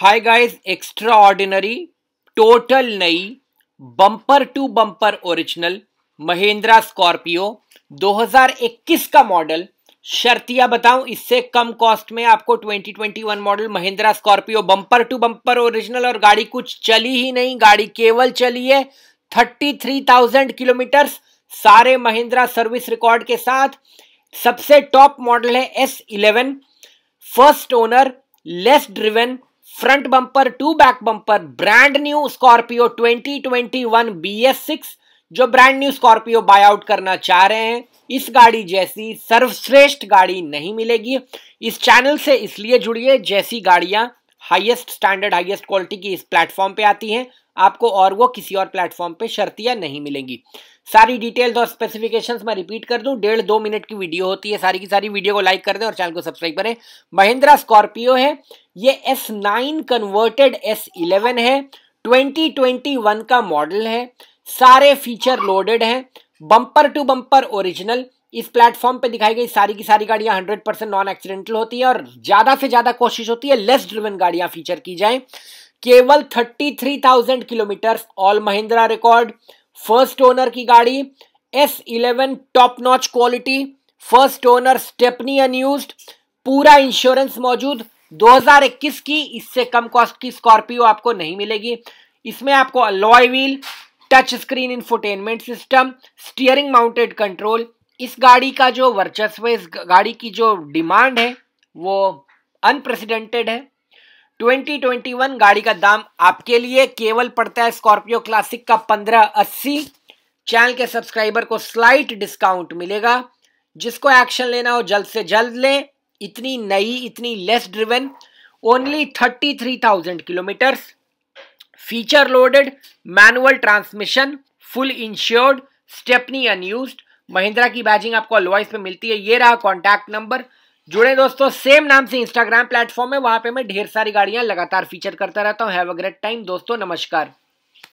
हाय guys extraordinary total नई bumper to bumper original Mahindra Scorpio 2021 का model शर्तिया बताऊं इससे कम कॉस्ट में आपको 2021 model Mahindra Scorpio bumper to bumper original और गाड़ी कुछ चली ही नहीं गाड़ी केवल चली है 33,000 किलोमीटर सारे महिंद्रा सर्विस रिकॉर्ड के साथ सबसे टॉप मॉडल है S eleven first owner less driven front bumper to back bumper brand new Scorpio 2021 BS6 जो brand new Scorpio buy out करना चाह रहे हैं इस गाड़ी जैसी सर्वश्रेष्ठ गाड़ी नहीं मिलेगी इस चैनल से इसलिए जुड़िए जैसी गाड़ियां हाईएस्ट स्टैंडर्ड हाईएस्ट क्वालिटी की इस प्लेटफॉर्म पे आती हैं आपको और वो किसी और प्लेटफॉर्म पे शर्तियाँ नहीं मिलेंगी सारी डिटेल्स और स्पेसिफिकेशंस मैं रिपीट कर दूं डेढ़ दो मिनट की वीडियो होती है सारी की सारी वीडियो को लाइक कर दें और चैनल को सब्सक्राइब करें महिंद्रा स्कॉर्पियो है ये S nine converted S eleven है ट्वेंटी ट्वेंटी वन का मॉडल है सारे फीचर लोडेड हैं बम्पर टू बम्पर ओरिजिनल इस प्लेटफॉर्म पे दिखाई गई सारी की सारी गाड़ियां हंड्रेड परसेंट नॉन एक्सीडेंटल होती है और ज़्यादा से ज़्यादा कोशिश होती है लेस ड्रिवन गाड़ियां फीचर की जाएं केवल 33,000 kilometre all Mahindra record first owner की गाड़ी S eleven top notch quality first owner stepney unused पूरा इंश्योरेंस मौजूद 2021 की इससे कम कॉस्ट की स्कॉर्पियो आपको नहीं मिलेगी इसमें आपको alloy wheel touch screen infotainment system steering mounted control इस गाड़ी का जो वर्चस्व इस गाड़ी की जो डिमांड है वो अनप्रेसिडेंटेड है 2021 गाड़ी का दाम आपके लिए केवल पड़ता है स्कॉर्पियो क्लासिक का 1580 चैनल के सब्सक्राइबर को स्लाइट डिस्काउंट मिलेगा जिसको एक्शन लेना हो जल्द से जल्द लें इतनी नई इतनी less driven only 33,000 kilometre feature loaded manual transmission full insured stepney unused Mahindra की बैजिंग आपको अलवाइस पे मिलती है ये रहा कॉन्टैक्ट नंबर जुड़े दोस्तों सेम नाम से इंस्टाग्राम प्लेटफॉर्म है वहां पे मैं ढेर सारी गाड़ियां लगातार फीचर करता रहता हूँ हैव अ ग्रेट टाइम दोस्तों नमस्कार